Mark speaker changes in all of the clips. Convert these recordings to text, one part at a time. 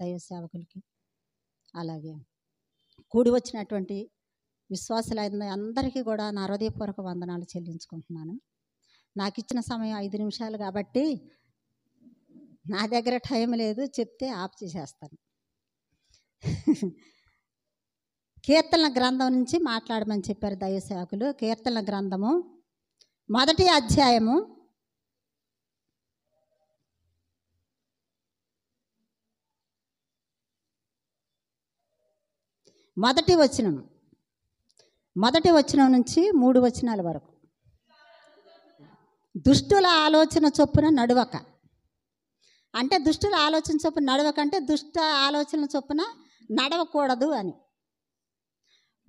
Speaker 1: దైవ సేవకులకి అలాగే కూడి వచ్చినటువంటి విశ్వాసులైన అందరికీ కూడా నా హృదయపూర్వక వందనాలు చెల్లించుకుంటున్నాను నాకు ఇచ్చిన సమయం ఐదు నిమిషాలు కాబట్టి నా దగ్గర టైం లేదు చెప్తే ఆఫ్ చేసేస్తాను కీర్తన గ్రంథం నుంచి మాట్లాడమని చెప్పారు సేవకులు కీర్తన గ్రంథము మొదటి అధ్యాయము మొదటి వచనం మొదటి వచనం నుంచి మూడు వచనాల వరకు దుష్టుల ఆలోచన చొప్పున నడవక అంటే దుష్టుల ఆలోచన చొప్పున నడవక అంటే దుష్ట ఆలోచన చొప్పున నడవకూడదు అని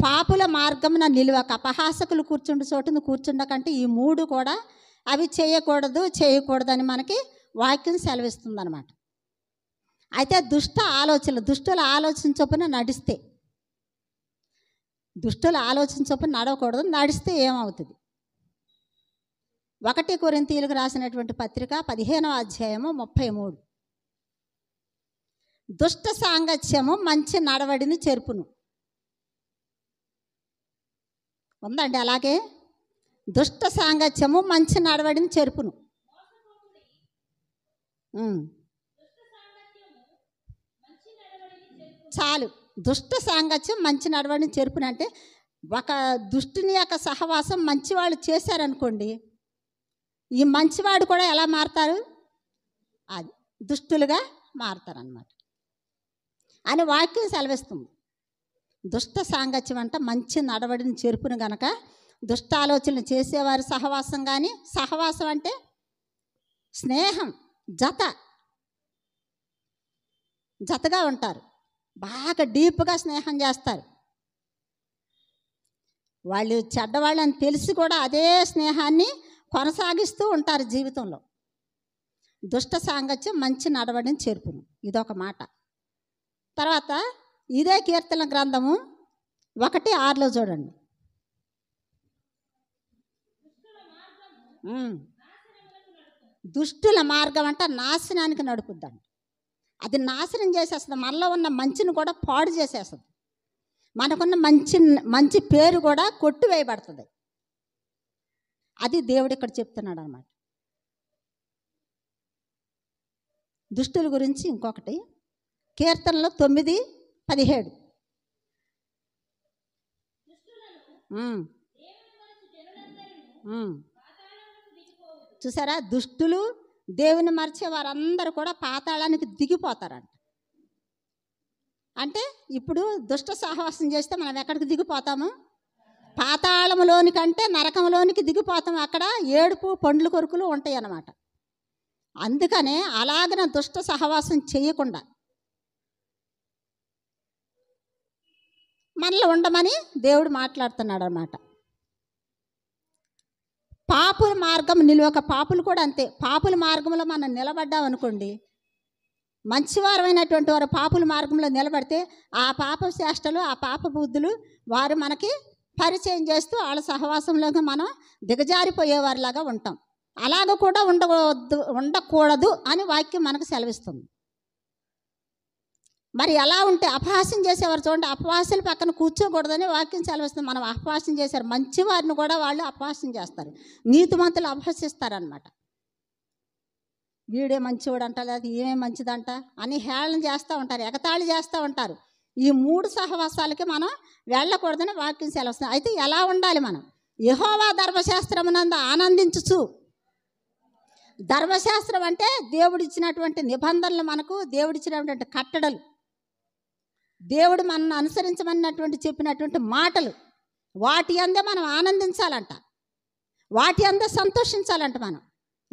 Speaker 1: పాపుల మార్గమున నిలువక అపహాసకులు కూర్చుండు చోటును కూర్చుండకంటే ఈ మూడు కూడా అవి చేయకూడదు చేయకూడదని మనకి వాక్యం సెలవిస్తుంది అనమాట అయితే దుష్ట ఆలోచనలు దుష్టుల ఆలోచన చొప్పున నడిస్తే దుష్టులు ఆలోచించప్పు నడవకూడదు నడిస్తే ఏమవుతుంది ఒకటి కొరింతీలకు రాసినటువంటి పత్రిక పదిహేనవ అధ్యాయము ముప్పై మూడు దుష్ట సాంగత్యము మంచి నడవడిని చెరుపును ఉందండి అలాగే దుష్ట సాంగత్యము మంచి నడవడిని చెరుపును చాలు దుష్ట సాంగత్యం మంచి నడవడిని చేర్పునంటే ఒక దుష్టిని యొక్క సహవాసం మంచివాళ్ళు చేశారనుకోండి ఈ మంచివాడు కూడా ఎలా మారతారు అది దుష్టులుగా మారతారనమాట అని వాక్యం సెలవిస్తుంది దుష్ట సాంగత్యం అంటే మంచి నడవడిని చేర్పును గనక దుష్ట ఆలోచనలు చేసేవారు సహవాసం కానీ సహవాసం అంటే స్నేహం జత జతగా ఉంటారు బాగా డీప్గా స్నేహం చేస్తారు వాళ్ళు చెడ్డవాళ్ళని తెలిసి కూడా అదే స్నేహాన్ని కొనసాగిస్తూ ఉంటారు జీవితంలో దుష్ట సాంగత్యం మంచి నడవడిని చేర్పును ఇదొక మాట తర్వాత ఇదే కీర్తన గ్రంథము ఒకటి ఆరులో చూడండి దుష్టుల మార్గం అంటే నాశనానికి నడుపుద్దండి అది నాశనం చేసేస్తుంది మనలో ఉన్న మంచిని కూడా పాడు చేసేస్తుంది మనకున్న మంచి మంచి పేరు కూడా కొట్టివేయబడుతుంది అది దేవుడు ఇక్కడ చెప్తున్నాడు అనమాట దుష్టుల గురించి ఇంకొకటి కీర్తనలో తొమ్మిది పదిహేడు చూసారా దుష్టులు దేవుని మరిచే వారందరూ కూడా పాతాళానికి దిగిపోతారంట అంటే ఇప్పుడు దుష్ట సాహసం చేస్తే మనం ఎక్కడికి దిగిపోతాము పాతాళములోనికి అంటే నరకంలోనికి దిగిపోతాం అక్కడ ఏడుపు పండ్లు కొరుకులు ఉంటాయి అన్నమాట అందుకనే అలాగన దుష్ట సహవాసం చేయకుండా మనలో ఉండమని దేవుడు మాట్లాడుతున్నాడు అనమాట మార్గం నిలువక పాపులు కూడా అంతే పాపుల మార్గంలో మనం నిలబడ్డాం అనుకోండి మంచివారమైనటువంటి వారు పాపుల మార్గంలో నిలబడితే ఆ పాప శ్రేష్టలు ఆ పాప బుద్ధులు వారు మనకి పరిచయం చేస్తూ వాళ్ళ సహవాసంలోకి మనం దిగజారిపోయేవారిలాగా ఉంటాం అలాగ కూడా ఉండకూడదు ఉండకూడదు అని వాక్యం మనకు సెలవిస్తుంది మరి ఎలా ఉంటే అపహాస్యం చేసేవారు చూడండి అపహాస్యల పక్కన కూర్చోకూడదని వాక్యం సెలవిస్తుంది మనం అపహాస్యం చేశారు మంచి వారిని కూడా వాళ్ళు అపహాస్యం చేస్తారు నీతిమంతులు అపహసిస్తారనమాట వీడే మంచివాడు అంట లేదా ఏమే మంచిదంట అని హేళన చేస్తూ ఉంటారు ఎగతాళి చేస్తూ ఉంటారు ఈ మూడు సహవాసాలకి మనం వెళ్ళకూడదని వాక్యం సెలవుస్తుంది అయితే ఎలా ఉండాలి మనం యహోవా ధర్మశాస్త్రమునందు ఆనందించుచు ధర్మశాస్త్రం అంటే దేవుడిచ్చినటువంటి నిబంధనలు మనకు దేవుడిచ్చినటువంటి కట్టడలు దేవుడు మనను అనుసరించమన్నటువంటి చెప్పినటువంటి మాటలు వాటి అందే మనం ఆనందించాలంట వాటి అందే సంతోషించాలంట మనం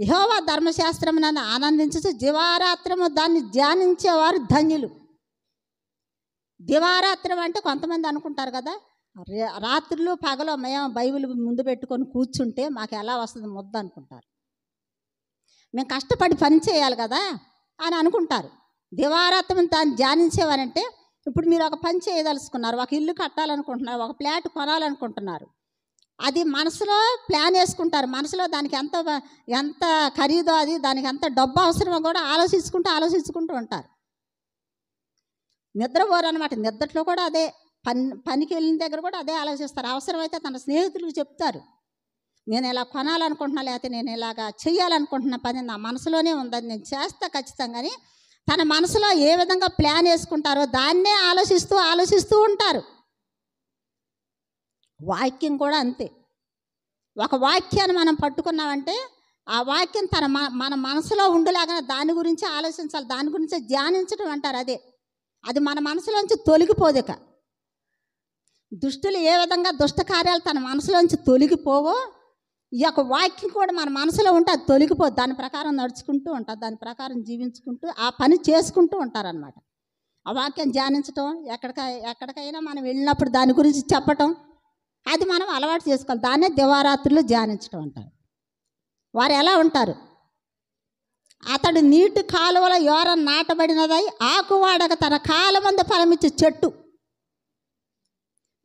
Speaker 1: యహోవా ధర్మశాస్త్రం నన్ను ఆనందించచ్చు దివారాత్రము దాన్ని ధ్యానించేవారు ధన్యులు దివారాత్రం అంటే కొంతమంది అనుకుంటారు కదా రాత్రులు పగలు మేము బైబిల్ ముందు పెట్టుకొని కూర్చుంటే మాకు ఎలా వస్తుంది ముద్ద అనుకుంటారు మేము కష్టపడి పని చేయాలి కదా అని అనుకుంటారు దివారాత్రం దాన్ని ధ్యానించేవారంటే ఇప్పుడు మీరు ఒక పని చేయదలుచుకున్నారు ఒక ఇల్లు కట్టాలనుకుంటున్నారు ఒక ప్లాట్ కొనాలనుకుంటున్నారు అది మనసులో ప్లాన్ వేసుకుంటారు మనసులో దానికి ఎంత ఎంత ఖరీదో అది దానికి ఎంత డబ్బు అవసరమో కూడా ఆలోచించుకుంటూ ఆలోచించుకుంటూ ఉంటారు నిద్రపోరు అనమాట నిద్రలో కూడా అదే పని పనికి వెళ్ళిన దగ్గర కూడా అదే ఆలోచిస్తారు అవసరమైతే తన స్నేహితులకు చెప్తారు నేను ఇలా కొనాలనుకుంటున్నా లేకపోతే నేను ఇలాగా చేయాలనుకుంటున్న పని నా మనసులోనే ఉందని నేను చేస్తా ఖచ్చితంగాని తన మనసులో ఏ విధంగా ప్లాన్ వేసుకుంటారో దాన్నే ఆలోచిస్తూ ఆలోచిస్తూ ఉంటారు వాక్యం కూడా అంతే ఒక వాక్యాన్ని మనం పట్టుకున్నామంటే ఆ వాక్యం తన మన మనసులో ఉండలాగా దాని గురించి ఆలోచించాలి దాని గురించి ధ్యానించడం అంటారు అదే అది మన మనసులోంచి తొలగిపోదుక దుష్టులు ఏ విధంగా దుష్ట కార్యాలు తన మనసులోంచి తొలగిపోవో ఈ యొక్క వాక్యం కూడా మన మనసులో ఉంటే అది తొలగిపోదు దాని ప్రకారం నడుచుకుంటూ ఉంటారు దాని ప్రకారం జీవించుకుంటూ ఆ పని చేసుకుంటూ ఉంటారనమాట ఆ వాక్యం ధ్యానించటం ఎక్కడిక ఎక్కడికైనా మనం వెళ్ళినప్పుడు దాని గురించి చెప్పటం అది మనం అలవాటు చేసుకోవాలి దాన్నే దివారాత్రులు ధ్యానించడం అంటారు వారు ఎలా ఉంటారు అతడు నీటి కాలువల యోర నాటబడినదై ఆకువాడక తన కాలమంద ఫలమిచ్చే చెట్టు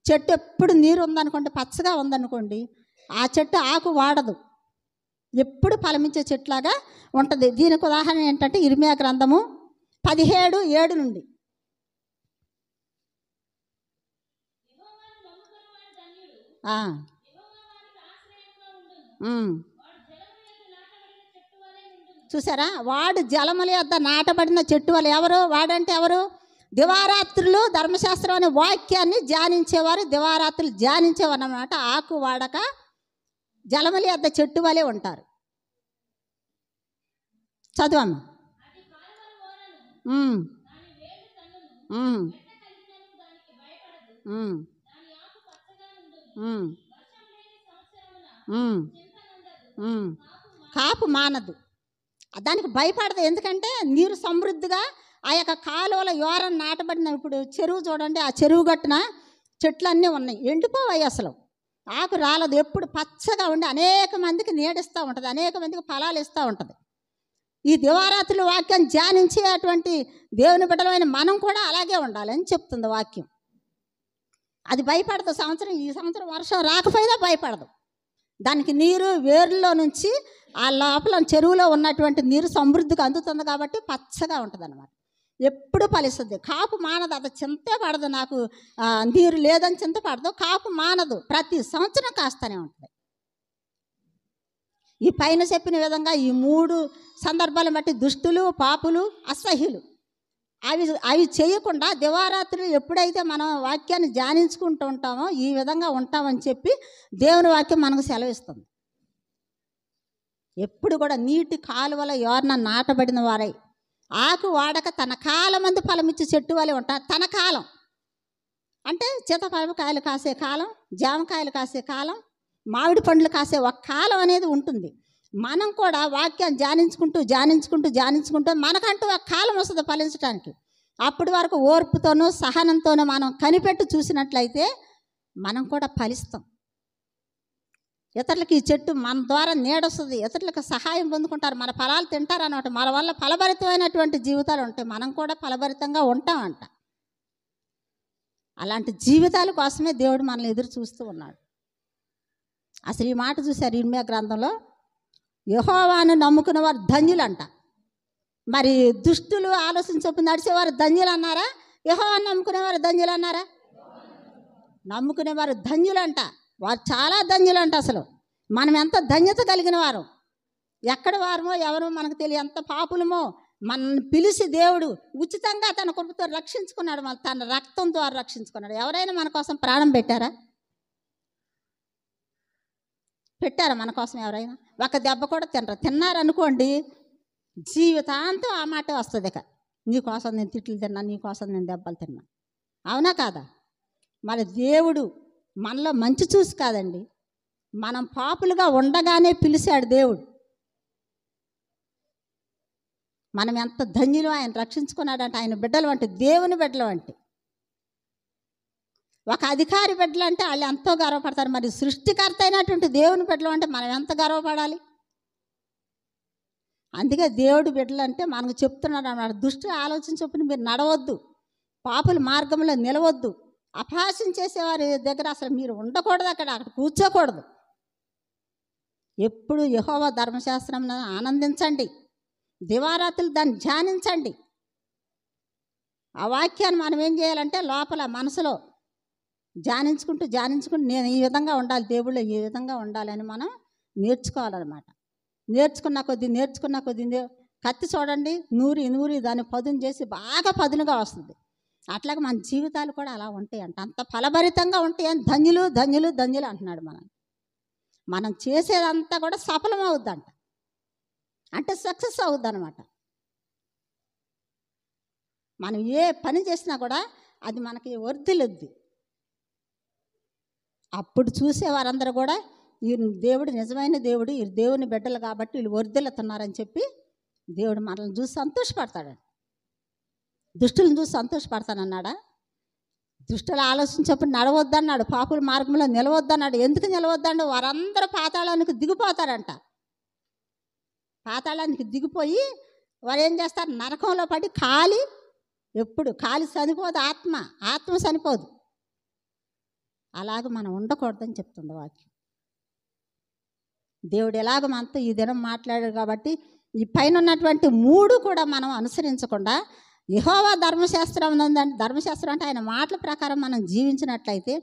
Speaker 1: చెట్టు ఎప్పుడు నీరు ఉందనుకోండి పచ్చగా ఉందనుకోండి ఆ చెట్టు ఆకు వాడదు ఎప్పుడు ఫలమించే చెట్లాగా ఉంటుంది దీనికి ఉదాహరణ ఏంటంటే ఇర్మియా గ్రంథము పదిహేడు ఏడు నుండి చూసారా వాడు జలముల యొద్ద నాటబడిన చెట్టు వాళ్ళు ఎవరు వాడంటే ఎవరు దివారాత్రులు ధర్మశాస్త్రం అనే వాక్యాన్ని ధ్యానించేవారు దివారాత్రులు ధ్యానించేవారు అనమాట ఆకు వాడక జలమలి అద్ద చెట్టు వలె ఉంటారు చదువమ్మ కాపు మానదు దానికి భయపడదు ఎందుకంటే నీరు సమృద్ధిగా ఆ యొక్క కాలువల యోరం నాటబడిన ఇప్పుడు చెరువు చూడండి ఆ చెరువు గట్టున చెట్లన్నీ ఉన్నాయి ఎండిపోవాయి అసలు ఆకు రాలదు ఎప్పుడు పచ్చగా ఉండి అనేక మందికి నీడిస్తూ ఉంటుంది అనేక మందికి ఫలాలు ఇస్తూ ఉంటుంది ఈ దివారాత్రులు వాక్యం ధ్యానించేటువంటి దేవుని బిడ్డలమైన మనం కూడా అలాగే ఉండాలని చెప్తుంది వాక్యం అది భయపడదు సంవత్సరం ఈ సంవత్సరం వర్షం రాకపోయినా భయపడదు దానికి నీరు వేరులో నుంచి ఆ లోపల చెరువులో ఉన్నటువంటి నీరు సమృద్ధిగా అందుతుంది కాబట్టి పచ్చగా ఉంటుంది ఎప్పుడు ఫలిస్తుంది కాపు మానదు అది చింత పడదు నాకు నీరు లేదని చింత పడదు కాపు మానదు ప్రతి సంవత్సరం కాస్తూనే ఉంటుంది ఈ పైన చెప్పిన విధంగా ఈ మూడు సందర్భాలను బట్టి దుష్టులు పాపులు అసహ్యులు అవి అవి చేయకుండా దివారాత్రులు ఎప్పుడైతే మనం వాక్యాన్ని ధ్యానించుకుంటూ ఉంటామో ఈ విధంగా ఉంటామని చెప్పి దేవుని వాక్యం మనకు సెలవిస్తుంది ఎప్పుడు కూడా నీటి కాలువల ఎవరిన నాటబడిన వారై ఆకు వాడక తన కాలం మందు ఫలమిచ్చు చెట్టు వలె ఉంటారు తన కాలం అంటే చేతపలపు కాయలు కాసే కాలం జామకాయలు కాసే కాలం మామిడి పండ్లు కాసే ఒక కాలం అనేది ఉంటుంది మనం కూడా వాక్యాన్ని ధ్యానించుకుంటూ ధ్యానించుకుంటూ ధ్యానించుకుంటూ మనకంటూ ఒక కాలం వస్తుంది ఫలించడానికి అప్పటి వరకు ఓర్పుతోనూ సహనంతోనూ మనం కనిపెట్టు చూసినట్లయితే మనం కూడా ఫలిస్తాం ఇతరులకి ఈ చెట్టు మన ద్వారా నీడొస్తుంది ఇతరులకు సహాయం పొందుకుంటారు మన ఫలాలు తింటారు అనమాట మన వల్ల ఫలభరితమైనటువంటి జీవితాలు ఉంటాయి మనం కూడా ఫలభరితంగా ఉంటామంట అలాంటి జీవితాల కోసమే దేవుడు మనల్ని ఎదురు చూస్తూ ఉన్నాడు అసలు ఈ మాట చూశారు ఇర్మ గ్రంథంలో యహోవాను నమ్ముకున్న వారు ధన్యులంట మరి దుష్టులు ఆలోచన ఆలోచించొప్పు నడిచేవారు ధన్యులు అన్నారా యహోవాన్ని నమ్ముకునేవారు ధన్యులు అన్నారా నమ్ముకునేవారు ధన్యులంట వారు చాలా ధన్యులు అంట అసలు మనం ఎంత ధన్యత కలిగిన వారు ఎక్కడ వారమో ఎవరో మనకు తెలియ ఎంత పాపులమో మనల్ని పిలిచి దేవుడు ఉచితంగా తన కృపతో రక్షించుకున్నాడు మన తన రక్తం ద్వారా రక్షించుకున్నాడు ఎవరైనా మన కోసం ప్రాణం పెట్టారా పెట్టారా మన కోసం ఎవరైనా ఒక దెబ్బ కూడా తినరు తిన్నారనుకోండి జీవితాంతం ఆ మాటే వస్తుంది ఇక నీకోసం నేను తిట్లు తిన్నా నీకోసం నేను దెబ్బలు తిన్నా అవునా కాదా మరి దేవుడు మనలో మంచి చూసి కాదండి మనం పాపులుగా ఉండగానే పిలిచాడు దేవుడు మనం ఎంత ధన్యులు ఆయన రక్షించుకున్నాడంటే ఆయన బిడ్డలు అంటే దేవుని బిడ్డలు అంటే ఒక అధికారి బిడ్డలు అంటే వాళ్ళు ఎంతో గర్వపడతారు మరి సృష్టికర్త అయినటువంటి దేవుని బిడ్డలు అంటే మనం ఎంత గర్వపడాలి అందుకే దేవుడు బిడ్డలు అంటే మనకు చెప్తున్నాడు అన్నాడు దుష్టి ఆలోచన మీరు నడవద్దు పాపుల మార్గంలో నిలవద్దు అపహాస్యం చేసేవారి దగ్గర అసలు మీరు ఉండకూడదు అక్కడ అక్కడ కూర్చోకూడదు ఎప్పుడు యహోవ ధర్మశాస్త్రం ఆనందించండి దివారాతులు దాన్ని ధ్యానించండి ఆ వాక్యాన్ని మనం ఏం చేయాలంటే లోపల మనసులో ధ్యానించుకుంటూ ధ్యానించుకుంటూ నేను ఈ విధంగా ఉండాలి దేవుళ్ళు ఈ విధంగా ఉండాలని మనం నేర్చుకోవాలన్నమాట నేర్చుకున్న కొద్ది నేర్చుకున్న కొద్ది కత్తి చూడండి నూరి నూరి దాన్ని పదును చేసి బాగా పదునుగా వస్తుంది అట్లాగే మన జీవితాలు కూడా అలా ఉంటాయంట అంత ఫలభరితంగా ఉంటాయని ధన్యులు ధన్యులు ధన్యులు అంటున్నాడు మనం మనం చేసేదంతా కూడా సఫలం అవుద్దంట అంటే సక్సెస్ అవుద్ది అనమాట మనం ఏ పని చేసినా కూడా అది మనకి వర్ధిలుద్ది అప్పుడు చూసే వారందరూ కూడా ఈ దేవుడు నిజమైన దేవుడు ఈ దేవుని బిడ్డలు కాబట్టి వీళ్ళు వర్ధిల్లుతున్నారని చెప్పి దేవుడు మనల్ని చూసి సంతోషపడతాడు దుష్టులను చూసి సంతోషపడతానన్నాడా దుష్టులు ఆలోచించినప్పుడు నడవద్దన్నాడు పాపుల మార్గంలో నిలవద్దన్నాడు ఎందుకు నిలవద్దన్నాడు వారందరూ పాతాళానికి దిగిపోతారంట పాతాళానికి దిగిపోయి వారు ఏం చేస్తారు నరకంలో పడి కాలి ఎప్పుడు కాలి చనిపోదు ఆత్మ ఆత్మ చనిపోదు అలాగ మనం ఉండకూడదని చెప్తుంది వాక్యం దేవుడు ఎలాగ మనతో ఈ దినం మాట్లాడాడు కాబట్టి ఈ పైన ఉన్నటువంటి మూడు కూడా మనం అనుసరించకుండా యహోవా ధర్మశాస్త్రం ఉందని ధర్మశాస్త్రం అంటే ఆయన మాటల ప్రకారం మనం జీవించినట్లయితే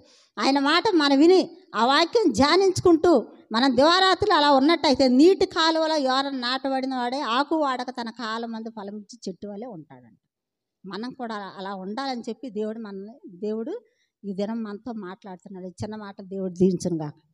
Speaker 1: ఆయన మాట మనం విని ఆ వాక్యం ధ్యానించుకుంటూ మనం దివారాత్రులు అలా ఉన్నట్టయితే నీటి కాలువలో ఎవరు నాటబడిన వాడే ఆకు వాడక తన కాలు మందు ఫలమిచ్చి చెట్టు వల్లే ఉంటాడంట మనం కూడా అలా ఉండాలని చెప్పి దేవుడు మన దేవుడు ఈ దినం మనతో మాట్లాడుతున్నాడు చిన్న మాట దేవుడు దీవించను కాక